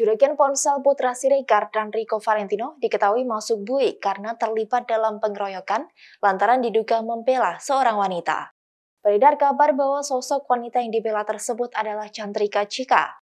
Juragan Ponsel Putra Siregar dan Rico Valentino diketahui masuk bui karena terlibat dalam pengeroyokan lantaran diduga membela seorang wanita. Beredar kabar bahwa sosok wanita yang dibela tersebut adalah Chandrika Chika.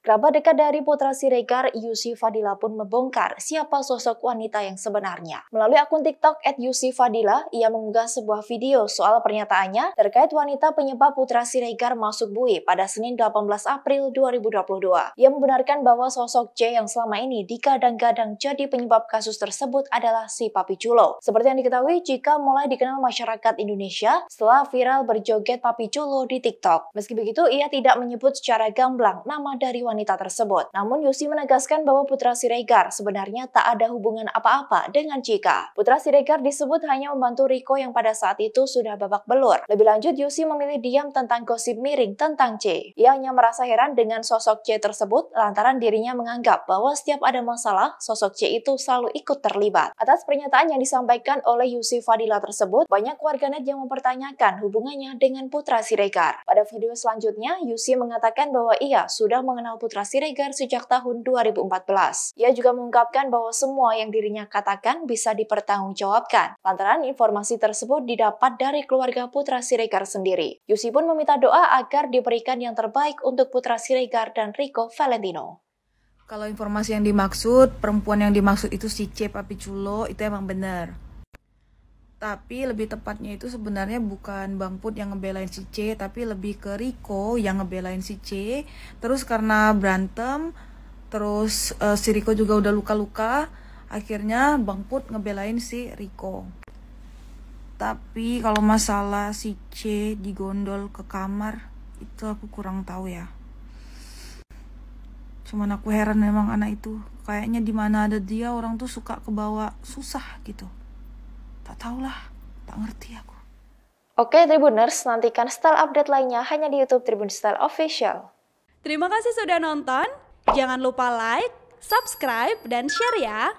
Kerabat dekat dari putra Siregar, Yusi Fadila pun membongkar siapa sosok wanita yang sebenarnya. Melalui akun TikTok at Yusi Fadila, ia mengunggah sebuah video soal pernyataannya terkait wanita penyebab putra Siregar masuk bui pada Senin 18 April 2022. Ia membenarkan bahwa sosok C yang selama ini digadang kadang jadi penyebab kasus tersebut adalah si Papi Culo. Seperti yang diketahui, jika mulai dikenal masyarakat Indonesia setelah viral berjoget Papi Culo di TikTok. Meski begitu, ia tidak menyebut secara gamblang nama dari wanita wanita tersebut. Namun Yusi menegaskan bahwa Putra Siregar sebenarnya tak ada hubungan apa-apa dengan Cika. Putra Siregar disebut hanya membantu Riko yang pada saat itu sudah babak belur. Lebih lanjut, Yusi memilih diam tentang gosip miring tentang C. Ia hanya merasa heran dengan sosok C tersebut lantaran dirinya menganggap bahwa setiap ada masalah, sosok C itu selalu ikut terlibat. Atas pernyataan yang disampaikan oleh Yusi Fadila tersebut, banyak warganet yang mempertanyakan hubungannya dengan Putra Siregar. Pada video selanjutnya, Yusi mengatakan bahwa ia sudah mengenal Putra Siregar sejak tahun 2014. Ia juga mengungkapkan bahwa semua yang dirinya katakan bisa dipertanggungjawabkan, lantaran informasi tersebut didapat dari keluarga Putra Siregar sendiri. Yusi pun meminta doa agar diberikan yang terbaik untuk Putra Siregar dan Rico Valentino. Kalau informasi yang dimaksud, perempuan yang dimaksud itu si C itu emang benar tapi lebih tepatnya itu sebenarnya bukan Bang Put yang ngebelain si C tapi lebih ke Riko yang ngebelain si C terus karena berantem terus uh, si Riko juga udah luka-luka akhirnya Bang Put ngebelain si Riko tapi kalau masalah si C digondol ke kamar itu aku kurang tahu ya cuman aku heran memang anak itu kayaknya dimana ada dia orang tuh suka kebawa susah gitu Tak tahulah, tak ngerti aku. Oke Tribuners, nantikan style update lainnya hanya di YouTube Tribun Style Official. Terima kasih sudah nonton. Jangan lupa like, subscribe, dan share ya.